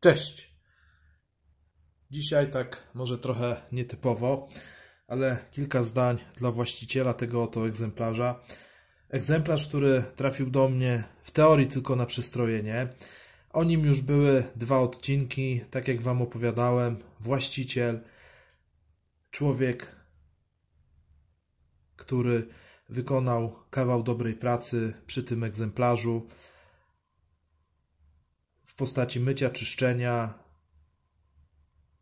Cześć! Dzisiaj tak może trochę nietypowo, ale kilka zdań dla właściciela tego oto egzemplarza. Egzemplarz, który trafił do mnie w teorii tylko na przystrojenie. O nim już były dwa odcinki, tak jak Wam opowiadałem. Właściciel, człowiek, który wykonał kawał dobrej pracy przy tym egzemplarzu postaci mycia, czyszczenia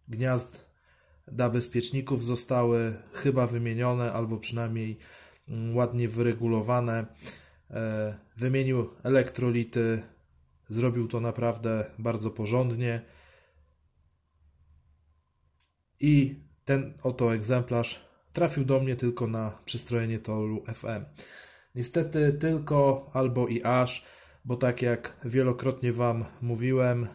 gniazd dla bezpieczników zostały chyba wymienione albo przynajmniej mm, ładnie wyregulowane. E, wymienił elektrolity, zrobił to naprawdę bardzo porządnie. I ten oto egzemplarz trafił do mnie tylko na przystrojenie toru FM. Niestety tylko albo i aż bo tak jak wielokrotnie Wam mówiłem,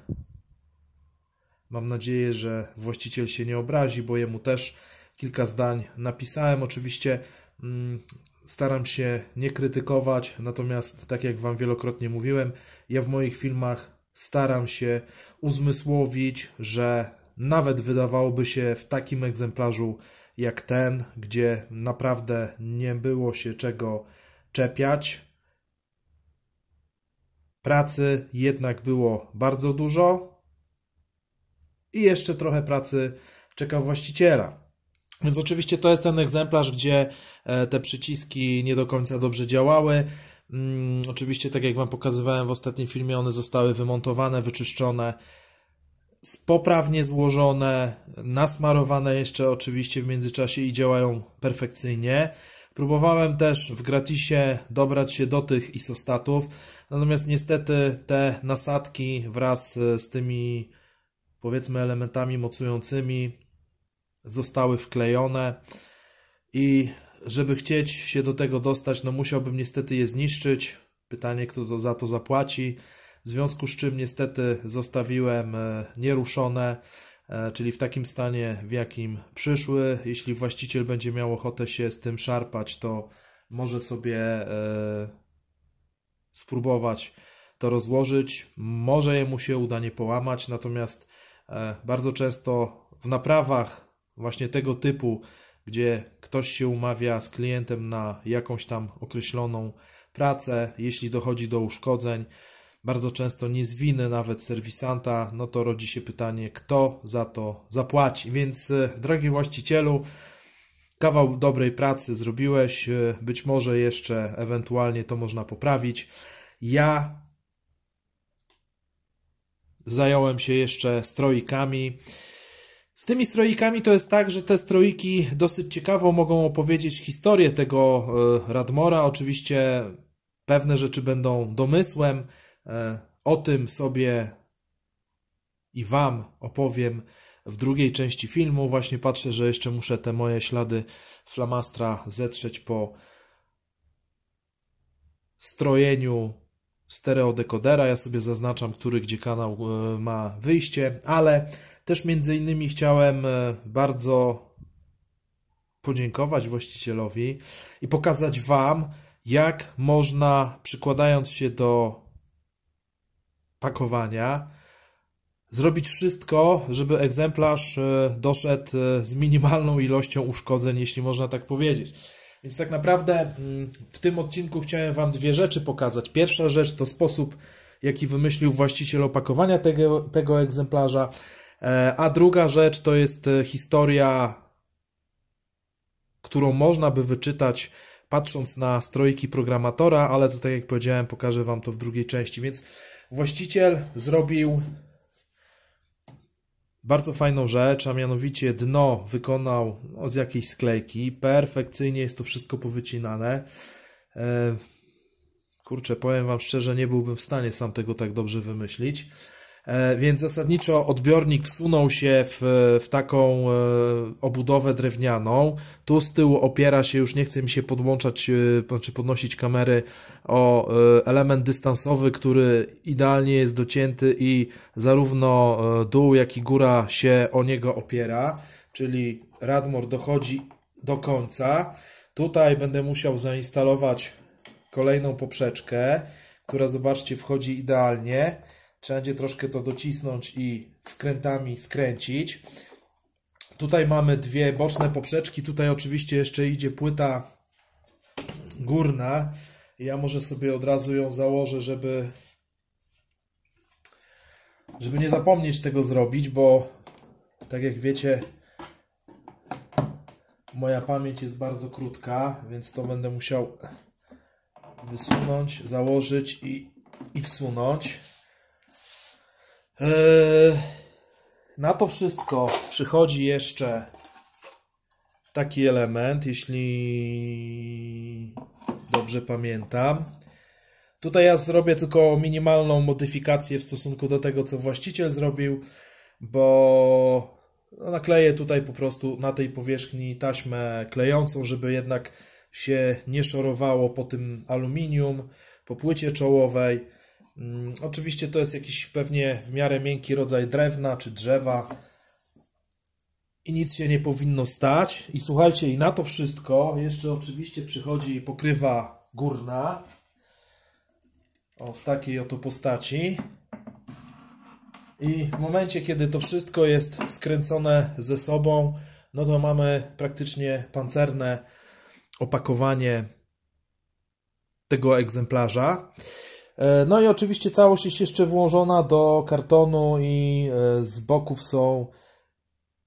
mam nadzieję, że właściciel się nie obrazi, bo jemu też kilka zdań napisałem. Oczywiście mm, staram się nie krytykować, natomiast tak jak Wam wielokrotnie mówiłem, ja w moich filmach staram się uzmysłowić, że nawet wydawałoby się w takim egzemplarzu jak ten, gdzie naprawdę nie było się czego czepiać, Pracy jednak było bardzo dużo i jeszcze trochę pracy czekał właściciela. Więc oczywiście to jest ten egzemplarz, gdzie e, te przyciski nie do końca dobrze działały. Mm, oczywiście, tak jak Wam pokazywałem w ostatnim filmie, one zostały wymontowane, wyczyszczone, poprawnie złożone, nasmarowane jeszcze oczywiście w międzyczasie i działają perfekcyjnie. Próbowałem też w gratisie dobrać się do tych isostatów, natomiast niestety te nasadki wraz e, z tymi powiedzmy elementami mocującymi zostały wklejone i żeby chcieć się do tego dostać, no musiałbym niestety je zniszczyć. Pytanie, kto to za to zapłaci. W związku z czym niestety zostawiłem e, nieruszone. E, czyli w takim stanie, w jakim przyszły. Jeśli właściciel będzie miał ochotę się z tym szarpać, to może sobie e, spróbować to rozłożyć. Może jemu się uda nie połamać, natomiast e, bardzo często w naprawach właśnie tego typu, gdzie ktoś się umawia z klientem na jakąś tam określoną pracę, jeśli dochodzi do uszkodzeń, bardzo często nie z winy nawet serwisanta, no to rodzi się pytanie, kto za to zapłaci. Więc, e, drogi właścicielu, kawał dobrej pracy zrobiłeś, e, być może jeszcze ewentualnie to można poprawić. Ja zająłem się jeszcze stroikami. Z tymi stroikami to jest tak, że te stroiki dosyć ciekawą mogą opowiedzieć historię tego e, Radmora. Oczywiście pewne rzeczy będą domysłem, E, o tym sobie i Wam opowiem w drugiej części filmu. Właśnie patrzę, że jeszcze muszę te moje ślady flamastra zetrzeć po strojeniu stereodekodera. Ja sobie zaznaczam, który gdzie kanał e, ma wyjście, ale też między innymi chciałem e, bardzo podziękować właścicielowi i pokazać Wam, jak można, przykładając się do pakowania, zrobić wszystko, żeby egzemplarz e, doszedł e, z minimalną ilością uszkodzeń, jeśli można tak powiedzieć. Więc tak naprawdę mm, w tym odcinku chciałem Wam dwie rzeczy pokazać. Pierwsza rzecz to sposób, jaki wymyślił właściciel opakowania tego, tego egzemplarza, e, a druga rzecz to jest historia, którą można by wyczytać patrząc na strojki programatora, ale to tak jak powiedziałem, pokażę Wam to w drugiej części, więc Właściciel zrobił bardzo fajną rzecz, a mianowicie dno wykonał no, z jakiejś sklejki. Perfekcyjnie jest to wszystko powycinane. E, kurczę, powiem Wam szczerze, nie byłbym w stanie sam tego tak dobrze wymyślić. E, więc zasadniczo odbiornik wsunął się w, w taką e, obudowę drewnianą. Tu z tyłu opiera się, już nie chce mi się podłączać, e, czy znaczy podnosić kamery o element dystansowy, który idealnie jest docięty i zarówno dół, jak i góra się o niego opiera, czyli radmor dochodzi do końca. Tutaj będę musiał zainstalować kolejną poprzeczkę, która zobaczcie wchodzi idealnie. Trzeba będzie troszkę to docisnąć i wkrętami skręcić. Tutaj mamy dwie boczne poprzeczki. Tutaj oczywiście jeszcze idzie płyta górna. Ja może sobie od razu ją założę, żeby żeby nie zapomnieć tego zrobić, bo tak jak wiecie moja pamięć jest bardzo krótka, więc to będę musiał wysunąć, założyć i, i wsunąć. Yy, na to wszystko przychodzi jeszcze taki element, jeśli dobrze pamiętam. Tutaj ja zrobię tylko minimalną modyfikację w stosunku do tego, co właściciel zrobił, bo no, nakleję tutaj po prostu na tej powierzchni taśmę klejącą, żeby jednak się nie szorowało po tym aluminium, po płycie czołowej. Mm, oczywiście to jest jakiś pewnie w miarę miękki rodzaj drewna czy drzewa i nic się nie powinno stać. I słuchajcie, i na to wszystko jeszcze oczywiście przychodzi pokrywa górna. O, w takiej oto postaci. I w momencie, kiedy to wszystko jest skręcone ze sobą, no to mamy praktycznie pancerne opakowanie tego egzemplarza. E, no i oczywiście całość jest jeszcze włożona do kartonu i e, z boków są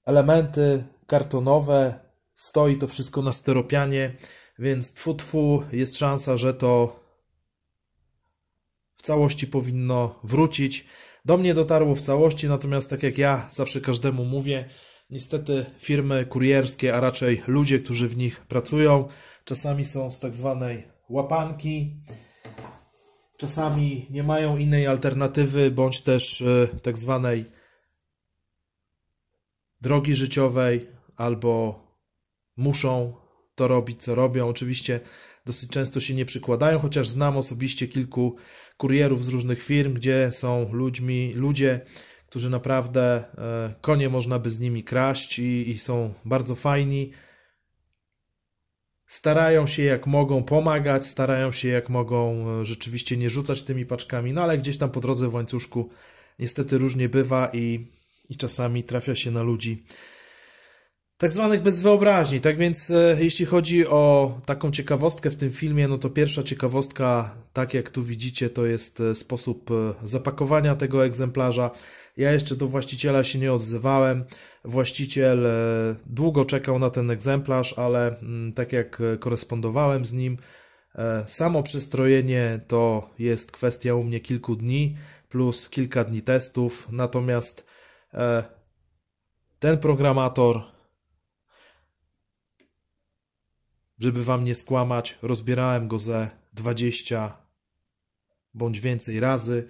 elementy kartonowe. Stoi to wszystko na steropianie, więc tfu tfu jest szansa, że to w całości powinno wrócić. Do mnie dotarło w całości, natomiast tak jak ja zawsze każdemu mówię, niestety firmy kurierskie, a raczej ludzie, którzy w nich pracują, czasami są z tak zwanej łapanki czasami nie mają innej alternatywy, bądź też e, tak zwanej drogi życiowej, albo muszą to robić, co robią. Oczywiście dosyć często się nie przykładają, chociaż znam osobiście kilku kurierów z różnych firm, gdzie są ludźmi, ludzie, którzy naprawdę e, konie można by z nimi kraść i, i są bardzo fajni starają się jak mogą pomagać, starają się jak mogą e, rzeczywiście nie rzucać tymi paczkami, no ale gdzieś tam po drodze w łańcuszku niestety różnie bywa i, i czasami trafia się na ludzi, tak zwanych bez wyobraźni. Tak więc, e, jeśli chodzi o taką ciekawostkę w tym filmie, no to pierwsza ciekawostka, tak jak tu widzicie, to jest e, sposób e, zapakowania tego egzemplarza. Ja jeszcze do właściciela się nie odzywałem. Właściciel długo czekał na ten egzemplarz, ale mm, tak jak korespondowałem z nim, samo przystrojenie to jest kwestia u mnie kilku dni plus kilka dni testów. Natomiast ten programator Żeby wam nie skłamać, rozbierałem go ze 20 bądź więcej razy,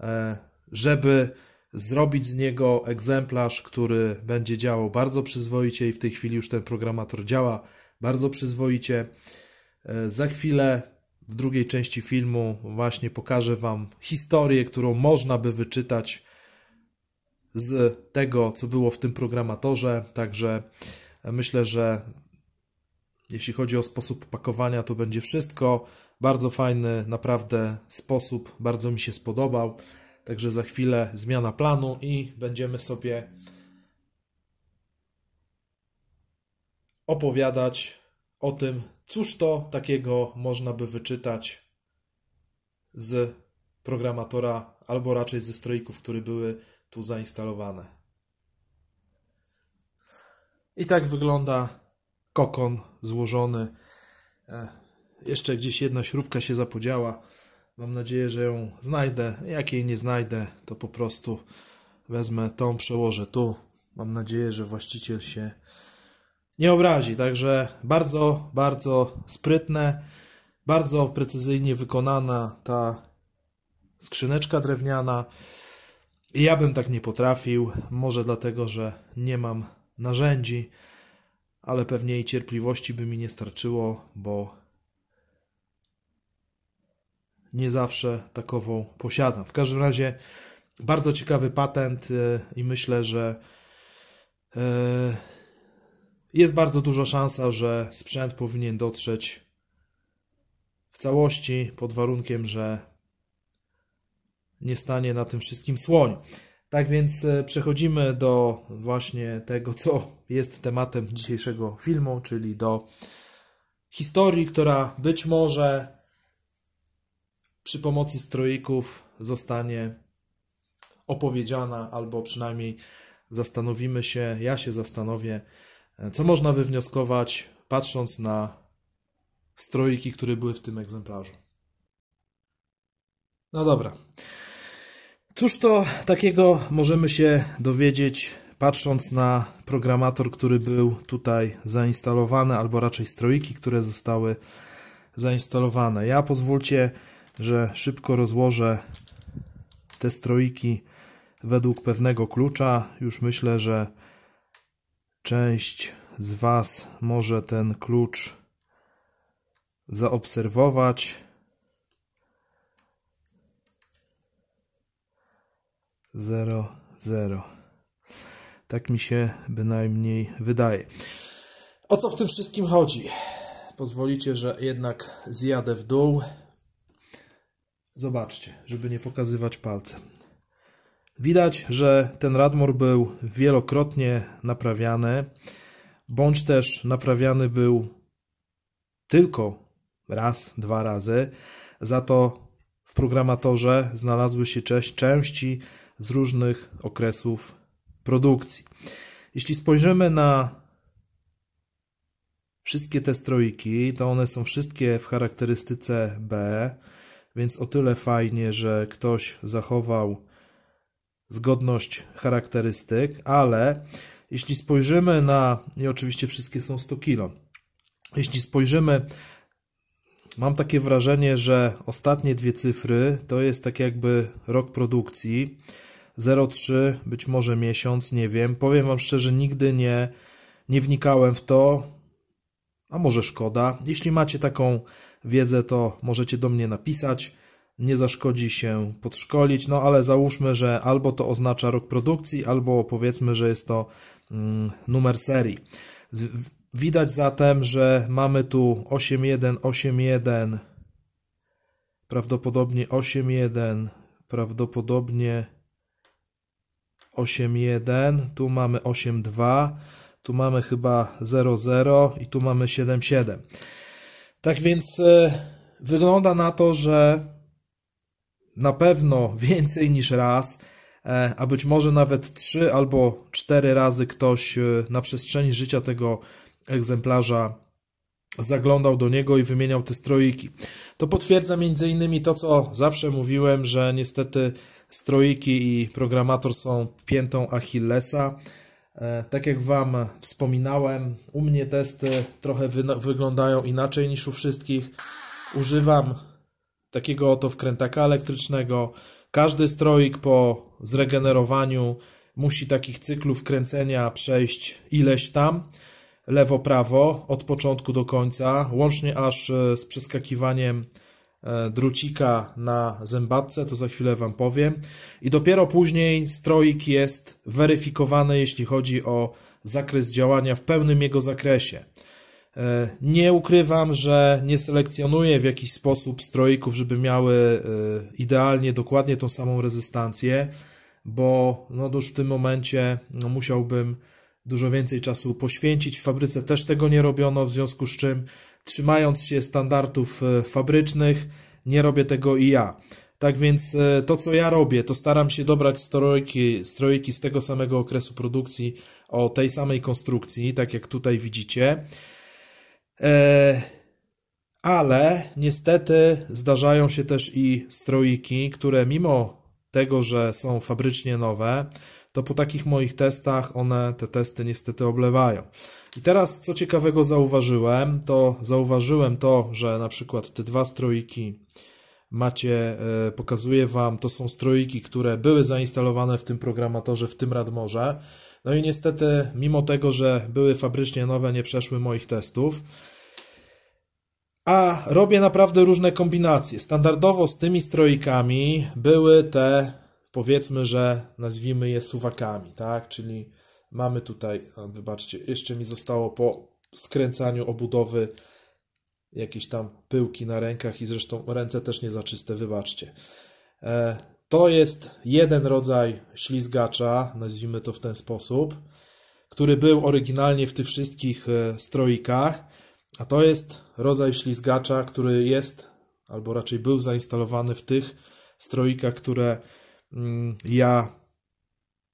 e, żeby zrobić z niego egzemplarz, który będzie działał bardzo przyzwoicie i w tej chwili już ten programator działa bardzo przyzwoicie. E, za chwilę w drugiej części filmu właśnie pokażę Wam historię, którą można by wyczytać z tego, co było w tym programatorze. Także myślę, że jeśli chodzi o sposób pakowania, to będzie wszystko. Bardzo fajny, naprawdę sposób, bardzo mi się spodobał. Także za chwilę zmiana planu i będziemy sobie opowiadać o tym, cóż to takiego można by wyczytać z programatora, albo raczej ze stroików, które były tu zainstalowane. I tak wygląda kokon złożony. E, jeszcze gdzieś jedna śrubka się zapodziała. Mam nadzieję, że ją znajdę. Jak jej nie znajdę, to po prostu wezmę tą, przełożę tu. Mam nadzieję, że właściciel się nie obrazi. Także bardzo, bardzo sprytne, bardzo precyzyjnie wykonana ta skrzyneczka drewniana. Ja bym tak nie potrafił, może dlatego, że nie mam narzędzi ale pewnie i cierpliwości by mi nie starczyło, bo nie zawsze takową posiadam. W każdym razie bardzo ciekawy patent e, i myślę, że e, jest bardzo duża szansa, że sprzęt powinien dotrzeć w całości pod warunkiem, że nie stanie na tym wszystkim słoń. Tak więc e, przechodzimy do właśnie tego, co jest tematem dzisiejszego filmu, czyli do historii, która być może przy pomocy stroików zostanie opowiedziana, albo przynajmniej zastanowimy się, ja się zastanowię, e, co można wywnioskować, patrząc na stroiki, które były w tym egzemplarzu. No dobra. Cóż to takiego możemy się dowiedzieć, patrząc na programator, który był tutaj zainstalowany, albo raczej strojki, które zostały zainstalowane. Ja pozwólcie, że szybko rozłożę te strojki według pewnego klucza. Już myślę, że część z Was może ten klucz zaobserwować. 0, 0. Tak mi się bynajmniej wydaje. O co w tym wszystkim chodzi? Pozwolicie, że jednak zjadę w dół. Zobaczcie, żeby nie pokazywać palcem. Widać, że ten radmor był wielokrotnie naprawiany, bądź też naprawiany był tylko raz, dwa razy. Za to w programatorze znalazły się części z różnych okresów produkcji. Jeśli spojrzymy na wszystkie te strojki, to one są wszystkie w charakterystyce B, więc o tyle fajnie, że ktoś zachował zgodność charakterystyk, ale jeśli spojrzymy na, i oczywiście wszystkie są 100 kg, jeśli spojrzymy mam takie wrażenie, że ostatnie dwie cyfry to jest tak jakby rok produkcji. 0,3, być może miesiąc, nie wiem. Powiem Wam szczerze, nigdy nie, nie wnikałem w to, a może szkoda. Jeśli macie taką wiedzę, to możecie do mnie napisać. Nie zaszkodzi się podszkolić, no ale załóżmy, że albo to oznacza rok produkcji, albo powiedzmy, że jest to mm, numer serii Widać zatem, że mamy tu 8.1, 8.1, prawdopodobnie 8.1, prawdopodobnie 8.1, tu mamy 8.2, tu mamy chyba 0.0 i tu mamy 7.7. Tak więc e, wygląda na to, że na pewno więcej niż raz, e, a być może nawet 3 albo 4 razy ktoś e, na przestrzeni życia tego egzemplarza zaglądał do niego i wymieniał te strojki. To potwierdza między innymi to, co zawsze mówiłem, że niestety strojki i programator są piętą Achillesa. E, tak jak Wam wspominałem, u mnie testy trochę wyglądają inaczej niż u wszystkich. Używam takiego oto wkrętaka elektrycznego. Każdy strojk po zregenerowaniu musi takich cyklów kręcenia przejść ileś tam lewo-prawo od początku do końca, łącznie aż e, z przeskakiwaniem e, drucika na zębatce, to za chwilę Wam powiem. I dopiero później stroik jest weryfikowany, jeśli chodzi o zakres działania w pełnym jego zakresie. E, nie ukrywam, że nie selekcjonuję w jakiś sposób stroików, żeby miały idealnie, dokładnie tą samą rezystancję, bo no już w tym momencie no musiałbym dużo więcej czasu poświęcić. W fabryce też tego nie robiono, w związku z czym trzymając się standardów e, fabrycznych, nie robię tego i ja. Tak więc e, to, co ja robię, to staram się dobrać strojki, strojki z tego samego okresu produkcji o tej samej konstrukcji, tak jak tutaj widzicie. E, ale niestety zdarzają się też i strojki, które mimo tego, że są fabrycznie nowe, to po takich moich testach one te testy niestety oblewają. I teraz co ciekawego zauważyłem, to zauważyłem to, że na przykład te dwa strojki macie, e, pokazuję Wam, to są strojki, które były zainstalowane w tym programatorze, w tym Radmorze. No i niestety, mimo tego, że były fabrycznie nowe, nie przeszły moich testów. A robię naprawdę różne kombinacje. Standardowo z tymi strojkami były te powiedzmy, że nazwijmy je suwakami, tak? Czyli mamy tutaj, wybaczcie, jeszcze mi zostało po skręcaniu obudowy jakieś tam pyłki na rękach i zresztą ręce też nie zaczyste, wybaczcie. E, to jest jeden rodzaj ślizgacza, nazwijmy to w ten sposób, który był oryginalnie w tych wszystkich e, stroikach, a to jest rodzaj ślizgacza, który jest, albo raczej był zainstalowany w tych stroikach, które Mm, ja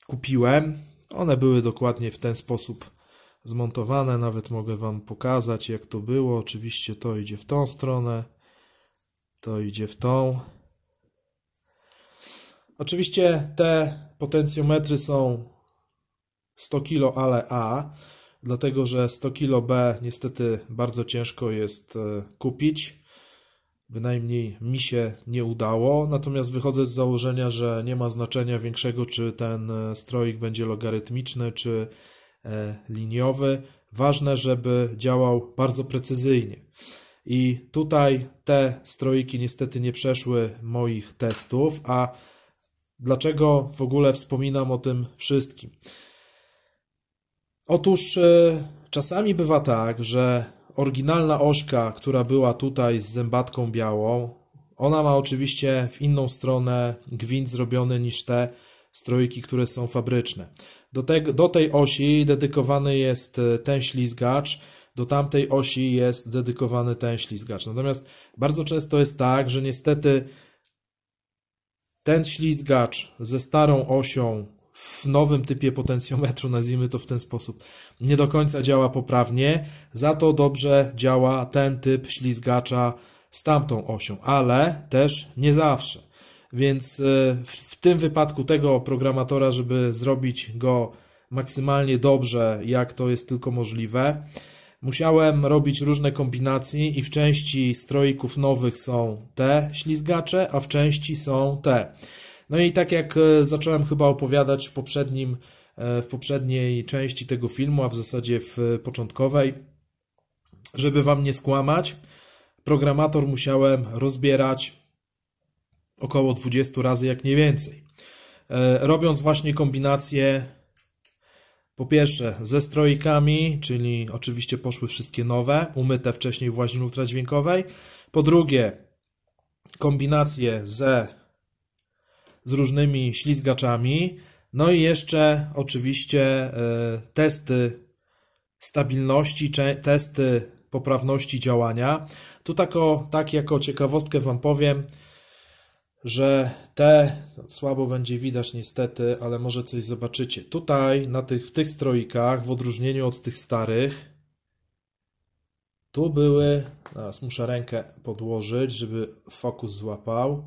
kupiłem. One były dokładnie w ten sposób zmontowane. Nawet mogę Wam pokazać, jak to było. Oczywiście to idzie w tą stronę, to idzie w tą. Oczywiście te potencjometry są 100 kilo, ale A, dlatego że 100 kilo B niestety bardzo ciężko jest e, kupić bynajmniej mi się nie udało, natomiast wychodzę z założenia, że nie ma znaczenia większego, czy ten e, stroik będzie logarytmiczny, czy e, liniowy. Ważne, żeby działał bardzo precyzyjnie. I tutaj te stroiki niestety nie przeszły moich testów, a dlaczego w ogóle wspominam o tym wszystkim? Otóż e, Czasami bywa tak, że oryginalna oszka, która była tutaj z zębatką białą, ona ma oczywiście w inną stronę gwint zrobiony niż te strojki, które są fabryczne. Do, te, do tej osi dedykowany jest e, ten ślizgacz, do tamtej osi jest dedykowany ten ślizgacz. Natomiast bardzo często jest tak, że niestety ten ślizgacz ze starą osią w nowym typie potencjometru, nazwijmy to w ten sposób, nie do końca działa poprawnie, za to dobrze działa ten typ ślizgacza z tamtą osią, ale też nie zawsze. Więc e, w tym wypadku tego programatora, żeby zrobić go maksymalnie dobrze, jak to jest tylko możliwe, Musiałem robić różne kombinacje i w części stroików nowych są te ślizgacze, a w części są te. No i tak jak e, zacząłem chyba opowiadać w poprzednim, e, w poprzedniej części tego filmu, a w zasadzie w e, początkowej, żeby Wam nie skłamać, programator musiałem rozbierać około 20 razy, jak nie więcej. Robiąc właśnie kombinacje po pierwsze ze strojkami, czyli oczywiście poszły wszystkie nowe, umyte wcześniej w łaźni ultradźwiękowej. Po drugie kombinacje ze z różnymi ślizgaczami. No i jeszcze oczywiście e, testy stabilności, testy poprawności działania. Tu tak, o, tak jako ciekawostkę Wam powiem, że te słabo będzie widać niestety, ale może coś zobaczycie. Tutaj na tych, w tych strojkach, w odróżnieniu od tych starych, tu były, teraz muszę rękę podłożyć, żeby fokus złapał.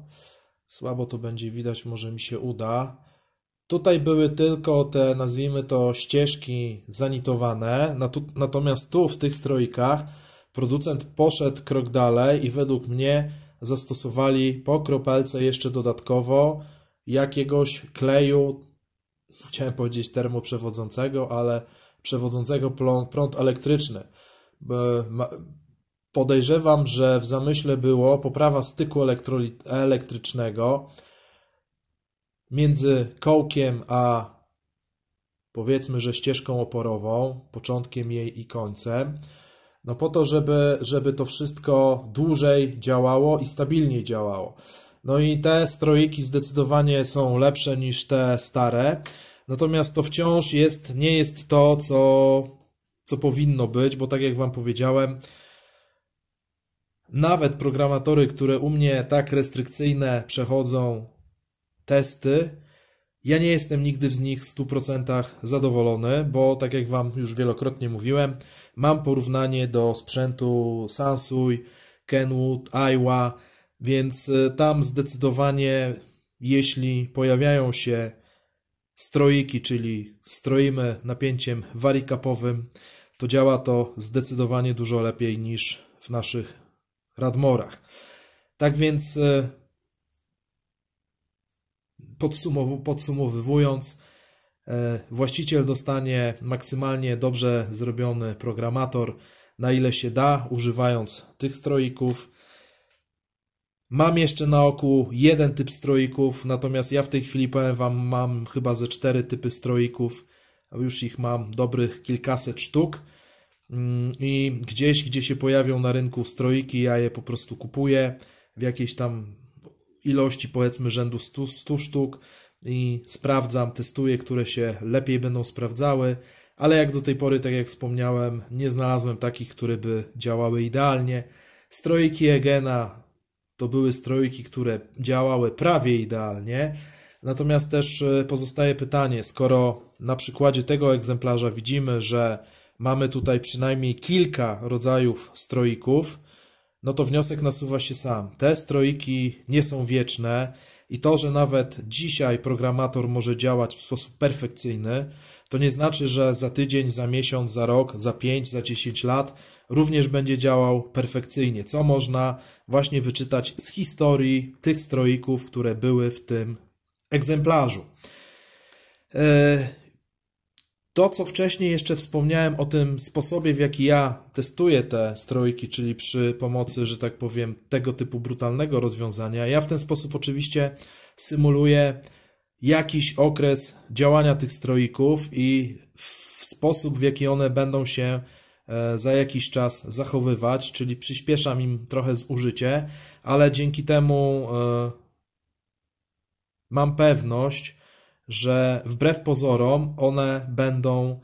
Słabo to będzie widać, może mi się uda. Tutaj były tylko te, nazwijmy to, ścieżki zanitowane, natomiast tu w tych strojkach producent poszedł krok dalej i według mnie zastosowali po kropelce jeszcze dodatkowo jakiegoś kleju, chciałem powiedzieć termoprzewodzącego, ale przewodzącego prąd elektryczny Podejrzewam, że w zamyśle było poprawa styku elektrycznego między kołkiem a powiedzmy, że ścieżką oporową, początkiem jej i końcem, no po to, żeby, żeby to wszystko dłużej działało i stabilniej działało. No i te strojki zdecydowanie są lepsze niż te stare, natomiast to wciąż jest, nie jest to, co, co powinno być, bo tak jak Wam powiedziałem, nawet programatory, które u mnie tak restrykcyjne przechodzą testy, ja nie jestem nigdy z nich w 100% zadowolony, bo tak jak Wam już wielokrotnie mówiłem, mam porównanie do sprzętu Sansui, Kenwood, Iowa, więc y, tam zdecydowanie, jeśli pojawiają się strojki, czyli stroimy napięciem warikapowym, to działa to zdecydowanie dużo lepiej niż w naszych Radmorach. Tak więc e, podsumowując, e, właściciel dostanie maksymalnie dobrze zrobiony programator, na ile się da, używając tych stroików. Mam jeszcze na oku jeden typ stroików, natomiast ja w tej chwili powiem Wam, mam chyba ze cztery typy stroików. Już ich mam dobrych kilkaset sztuk. Mm, i gdzieś, gdzie się pojawią na rynku strojki, ja je po prostu kupuję w jakiejś tam ilości, powiedzmy rzędu 100, 100 sztuk i sprawdzam, testuję, które się lepiej będą sprawdzały, ale jak do tej pory, tak jak wspomniałem, nie znalazłem takich, które by działały idealnie. Strojki Egena to były strojki, które działały prawie idealnie, natomiast też e, pozostaje pytanie, skoro na przykładzie tego egzemplarza widzimy, że mamy tutaj przynajmniej kilka rodzajów stroików, no to wniosek nasuwa się sam. Te stroiki nie są wieczne i to, że nawet dzisiaj programator może działać w sposób perfekcyjny, to nie znaczy, że za tydzień, za miesiąc, za rok, za pięć, za dziesięć lat również będzie działał perfekcyjnie, co można właśnie wyczytać z historii tych stroików, które były w tym egzemplarzu. E, to, co wcześniej jeszcze wspomniałem o tym sposobie, w jaki ja testuję te strojki, czyli przy pomocy, że tak powiem, tego typu brutalnego rozwiązania, ja w ten sposób oczywiście symuluję jakiś okres działania tych stroików i w sposób, w jaki one będą się e, za jakiś czas zachowywać, czyli przyspieszam im trochę zużycie, ale dzięki temu e, mam pewność, że wbrew pozorom one będą,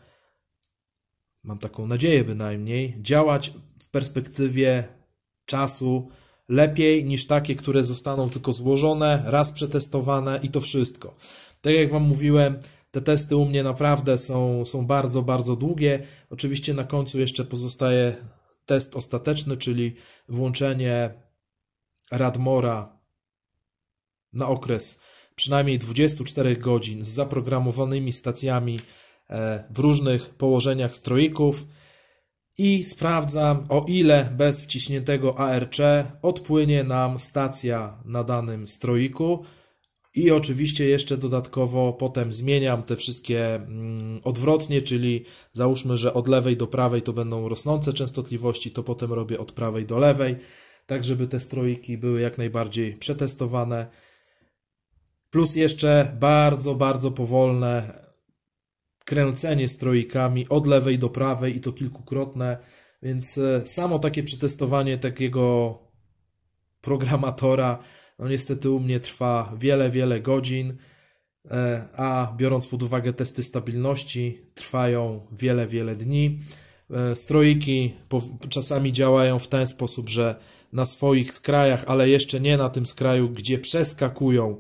mam taką nadzieję bynajmniej, działać w perspektywie czasu lepiej niż takie, które zostaną tylko złożone, raz przetestowane i to wszystko. Tak jak Wam mówiłem, te testy u mnie naprawdę są, są bardzo, bardzo długie. Oczywiście na końcu jeszcze pozostaje test ostateczny, czyli włączenie Radmora na okres przynajmniej 24 godzin z zaprogramowanymi stacjami e, w różnych położeniach strojków i sprawdzam, o ile bez wciśniętego ARC odpłynie nam stacja na danym stroiku. I oczywiście jeszcze dodatkowo potem zmieniam te wszystkie mm, odwrotnie, czyli załóżmy, że od lewej do prawej to będą rosnące częstotliwości, to potem robię od prawej do lewej, tak żeby te stroiki były jak najbardziej przetestowane. Plus jeszcze bardzo, bardzo powolne kręcenie strojkami od lewej do prawej i to kilkukrotne, więc e, samo takie przetestowanie takiego programatora, no niestety u mnie trwa wiele, wiele godzin, e, a biorąc pod uwagę testy stabilności, trwają wiele, wiele dni. Strojki e, czasami działają w ten sposób, że na swoich skrajach, ale jeszcze nie na tym skraju, gdzie przeskakują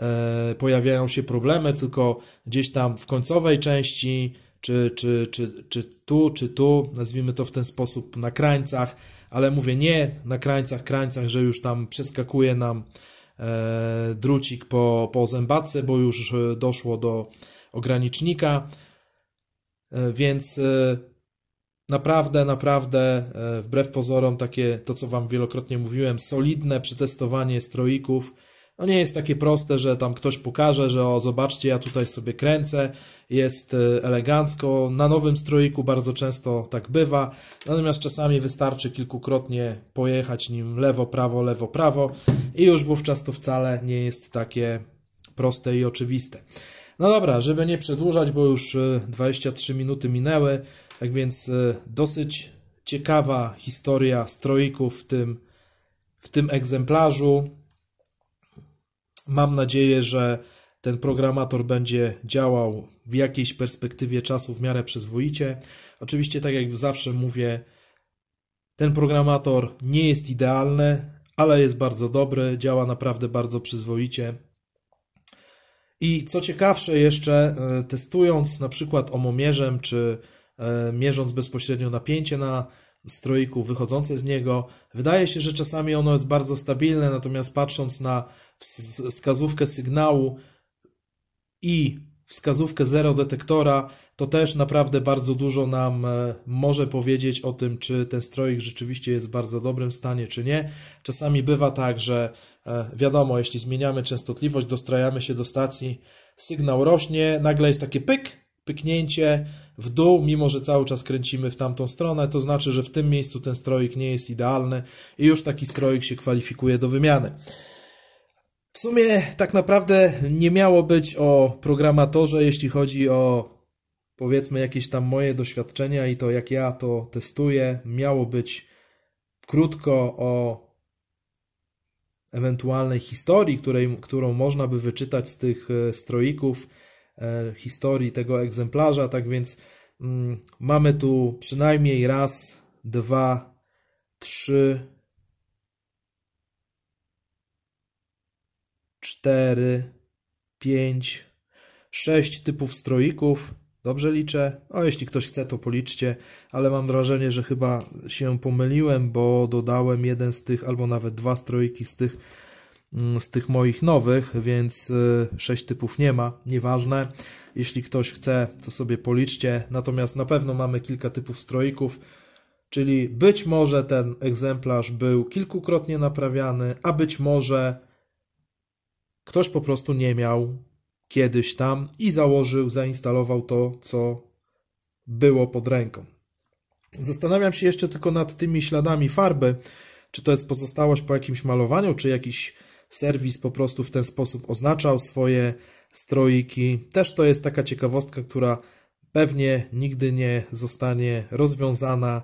E, pojawiają się problemy, tylko gdzieś tam w końcowej części, czy, czy, czy, czy tu, czy tu, nazwijmy to w ten sposób, na krańcach, ale mówię nie na krańcach, krańcach, że już tam przeskakuje nam e, drucik po, po zębatce, bo już e, doszło do ogranicznika, więc naprawdę, naprawdę, wbrew pozorom, takie to co Wam wielokrotnie mówiłem, solidne przetestowanie stroików no nie jest takie proste, że tam ktoś pokaże, że o zobaczcie, ja tutaj sobie kręcę, jest y, elegancko, na nowym stroiku bardzo często tak bywa, natomiast czasami wystarczy kilkukrotnie pojechać nim lewo, prawo, lewo, prawo i już wówczas to wcale nie jest takie proste i oczywiste. No dobra, żeby nie przedłużać, bo już 23 y, minuty minęły, tak więc y, dosyć ciekawa historia stroików w tym, w tym egzemplarzu. Mam nadzieję, że ten programator będzie działał w jakiejś perspektywie czasu w miarę przyzwoicie. Oczywiście, tak jak zawsze mówię, ten programator nie jest idealny, ale jest bardzo dobry, działa naprawdę bardzo przyzwoicie. I co ciekawsze jeszcze, e, testując na przykład omomierzem, czy e, mierząc bezpośrednio napięcie na stroiku wychodzące z niego, wydaje się, że czasami ono jest bardzo stabilne, natomiast patrząc na wskazówkę sygnału i wskazówkę zero detektora, to też naprawdę bardzo dużo nam e, może powiedzieć o tym, czy ten stroik rzeczywiście jest w bardzo dobrym stanie, czy nie. Czasami bywa tak, że e, wiadomo, jeśli zmieniamy częstotliwość, dostrajamy się do stacji, sygnał rośnie, nagle jest takie pyk, pyknięcie w dół, mimo że cały czas kręcimy w tamtą stronę, to znaczy, że w tym miejscu ten stroik nie jest idealny i już taki stroik się kwalifikuje do wymiany. W sumie tak naprawdę nie miało być o programatorze, jeśli chodzi o powiedzmy jakieś tam moje doświadczenia i to jak ja to testuję. Miało być krótko o ewentualnej historii, której, którą można by wyczytać z tych e, stroików, e, historii tego egzemplarza. Tak więc mm, mamy tu przynajmniej raz, dwa, trzy, 4, 5, 6 typów stroików. Dobrze liczę? No, jeśli ktoś chce, to policzcie, ale mam wrażenie, że chyba się pomyliłem, bo dodałem jeden z tych, albo nawet dwa stroiki z tych, mm, z tych moich nowych, więc 6 y, typów nie ma, nieważne. Jeśli ktoś chce, to sobie policzcie. Natomiast na pewno mamy kilka typów stroików, czyli być może ten egzemplarz był kilkukrotnie naprawiany, a być może Ktoś po prostu nie miał kiedyś tam i założył, zainstalował to, co było pod ręką. Zastanawiam się jeszcze tylko nad tymi śladami farby, czy to jest pozostałość po jakimś malowaniu, czy jakiś serwis po prostu w ten sposób oznaczał swoje strojki. Też to jest taka ciekawostka, która pewnie nigdy nie zostanie rozwiązana.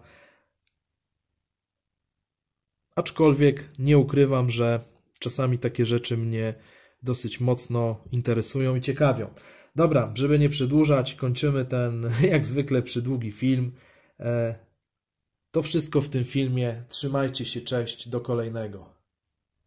Aczkolwiek nie ukrywam, że czasami takie rzeczy mnie dosyć mocno interesują i ciekawią. Dobra, żeby nie przedłużać, kończymy ten jak zwykle przydługi film. E, to wszystko w tym filmie. Trzymajcie się, cześć, do kolejnego.